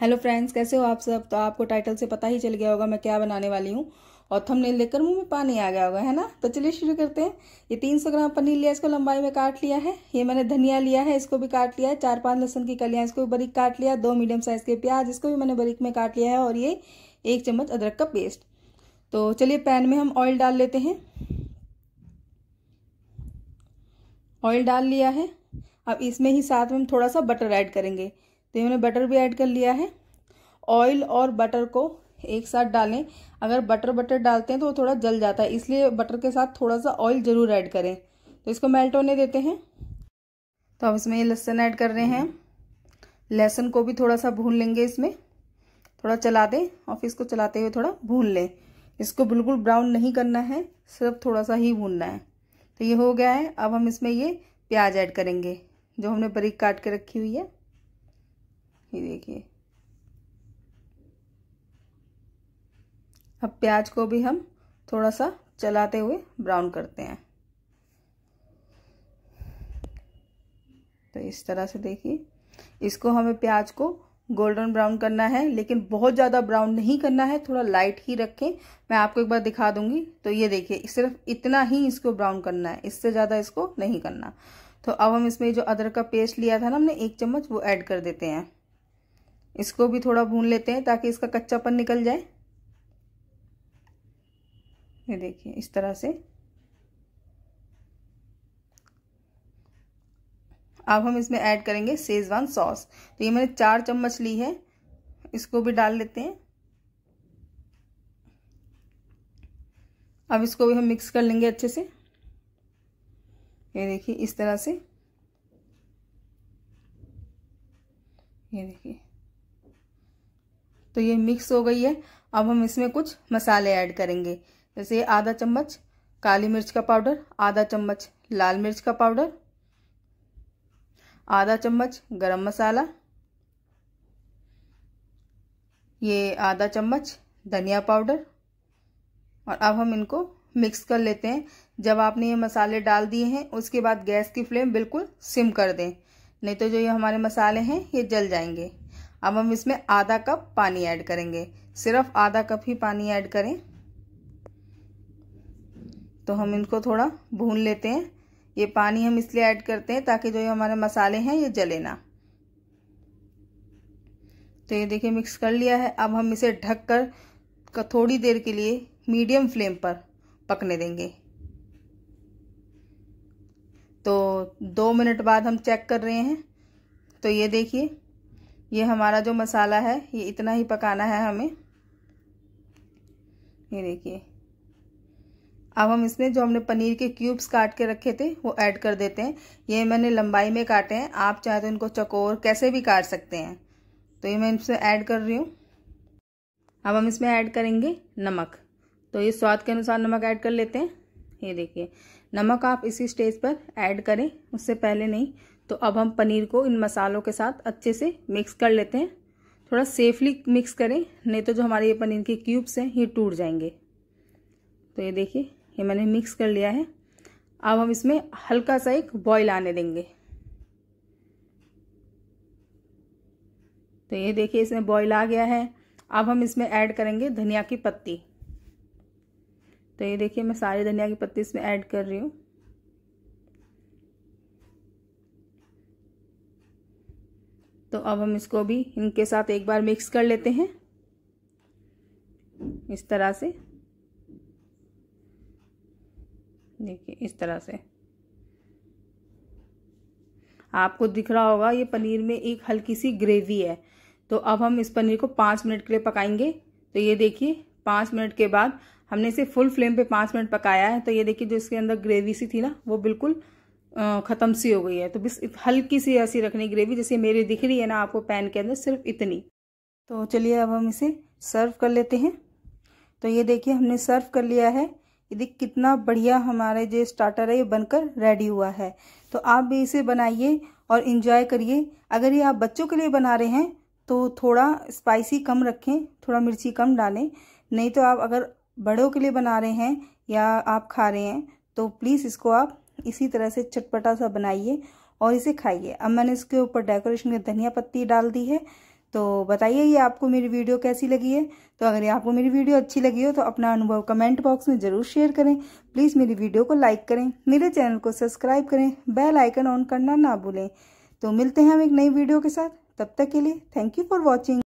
hello friends कैसे हो आप सब तो आपको टाइटल से पता ही चल गया होगा मैं क्या बनाने वाली हूँ और थंबनेल देखकर मुंह में पानी आ गया होगा है ना तो चलिए शुरू करते हैं ये 300 ग्राम पनीर लिया इसको लंबाई में काट लिया है ये मैंने धनिया लिया है इसको भी काट लिया है चार पांच लहसन की कलियाँ इसको भी काट लिया दो मीडियम साइज़ के प्याज इसको भी मैंने बरीक में काट लिया है और ये एक चम्मच अदरक का पेस्ट तो चलिए पैन में हम ऑयल डाल लेते हैं ऑयल डाल लिया है अब इसमें ही साथ में हम थोड़ा सा बटर ऐड करेंगे तो मैंने बटर भी ऐड कर लिया है ऑयल और बटर को एक साथ डालें अगर बटर बटर डालते हैं तो वो थोड़ा जल जाता है इसलिए बटर के साथ थोड़ा सा ऑयल ज़रूर ऐड करें तो इसको मेल्ट होने देते हैं तो अब इसमें लहसन ऐड कर रहे हैं लहसुन को भी थोड़ा सा भून लेंगे इसमें थोड़ा चला दें और फिर इसको चलाते हुए थोड़ा भून लें इसको बिल्कुल ब्राउन नहीं करना है सिर्फ थोड़ा सा ही भूनना है तो ये हो गया है अब हम इसमें ये प्याज ऐड करेंगे जो हमने बरीक काट के रखी हुई है ये देखिए अब प्याज को भी हम थोड़ा सा चलाते हुए ब्राउन करते हैं तो इस तरह से देखिए इसको हमें प्याज को गोल्डन ब्राउन करना है लेकिन बहुत ज़्यादा ब्राउन नहीं करना है थोड़ा लाइट ही रखें मैं आपको एक बार दिखा दूंगी तो ये देखिए सिर्फ इतना ही इसको ब्राउन करना है इससे ज़्यादा इसको नहीं करना तो अब हम इसमें जो अदरक का पेस्ट लिया था ना हमने एक चम्मच वो ऐड कर देते हैं इसको भी थोड़ा भून लेते हैं ताकि इसका कच्चापन निकल जाए ये देखिए इस तरह से अब हम इसमें ऐड करेंगे सेजवान सॉस तो ये मैंने चार चम्मच ली है इसको भी डाल लेते हैं अब इसको भी हम मिक्स कर लेंगे अच्छे से ये देखिए इस तरह से ये देखिए तो ये मिक्स हो गई है अब हम इसमें कुछ मसाले ऐड करेंगे जैसे आधा चम्मच काली मिर्च का पाउडर आधा चम्मच लाल मिर्च का पाउडर आधा चम्मच गरम मसाला ये आधा चम्मच धनिया पाउडर और अब हम इनको मिक्स कर लेते हैं जब आपने ये मसाले डाल दिए हैं उसके बाद गैस की फ्लेम बिल्कुल सिम कर दें नहीं तो जो ये हमारे मसाले हैं ये जल जाएंगे अब हम इसमें आधा कप पानी ऐड करेंगे सिर्फ आधा कप ही पानी ऐड करें तो हम इनको थोड़ा भून लेते हैं ये पानी हम इसलिए ऐड करते हैं ताकि जो ये हमारे मसाले हैं ये जले ना तो ये देखिए मिक्स कर लिया है अब हम इसे ढक कर थोड़ी देर के लिए मीडियम फ्लेम पर पकने देंगे तो दो मिनट बाद हम चेक कर रहे हैं तो ये देखिए ये हमारा जो मसाला है ये इतना ही पकाना है हमें ये देखिए अब हम इसमें जो हमने पनीर के क्यूब्स काट के रखे थे वो ऐड कर देते हैं ये मैंने लंबाई में काटे हैं आप चाहे तो इनको चकोर कैसे भी काट सकते हैं तो ये मैं इसमें ऐड कर रही हूँ अब हम इसमें ऐड करेंगे नमक तो ये स्वाद के अनुसार नमक ऐड कर लेते हैं ये देखिए नमक आप इसी स्टेज पर ऐड करें उससे पहले नहीं तो अब हम पनीर को इन मसालों के साथ अच्छे से मिक्स कर लेते हैं थोड़ा सेफली मिक्स करें नहीं तो जो हमारे ये पनीर के क्यूब्स हैं ये टूट जाएंगे तो ये देखिए ये मैंने मिक्स कर लिया है अब हम इसमें हल्का सा एक बॉईल आने देंगे तो ये देखिए इसमें बॉईल आ गया है अब हम इसमें ऐड करेंगे धनिया की पत्ती तो ये देखिए मैं सारी धनिया की पत्ती इसमें ऐड कर रही हूँ तो अब हम इसको भी इनके साथ एक बार मिक्स कर लेते हैं इस तरह से देखिए इस तरह से आपको दिख रहा होगा ये पनीर में एक हल्की सी ग्रेवी है तो अब हम इस पनीर को पाँच मिनट के लिए पकाएंगे तो ये देखिए पाँच मिनट के बाद हमने इसे फुल फ्लेम पे पाँच मिनट पकाया है तो ये देखिए जो इसके अंदर ग्रेवी सी थी ना वो बिल्कुल ख़त्म सी हो गई है तो बस हल्की सी ऐसी रखनी ग्रेवी जैसे मेरी दिख रही है ना आपको पैन के अंदर सिर्फ इतनी तो चलिए अब हम इसे सर्व कर लेते हैं तो ये देखिए हमने सर्व कर लिया है ये देख कितना बढ़िया हमारे जो स्टार्टर है ये बनकर रेडी हुआ है तो आप भी इसे बनाइए और इन्जॉय करिए अगर ये आप बच्चों के लिए बना रहे हैं तो थोड़ा स्पाइसी कम रखें थोड़ा मिर्ची कम डालें नहीं तो आप अगर बड़ों के लिए बना रहे हैं या आप खा रहे हैं तो प्लीज़ इसको आप इसी तरह से चटपटा सा बनाइए और इसे खाइए अब मैंने इसके ऊपर डेकोरेशन की धनिया पत्ती डाल दी है तो बताइए ये आपको मेरी वीडियो कैसी लगी है तो अगर ये आपको मेरी वीडियो अच्छी लगी हो तो अपना अनुभव कमेंट बॉक्स में ज़रूर शेयर करें प्लीज़ मेरी वीडियो को लाइक करें मेरे चैनल को सब्सक्राइब करें बेल आइकन ऑन करना ना भूलें तो मिलते हैं हम एक नई वीडियो के साथ तब तक के लिए थैंक यू फॉर वॉचिंग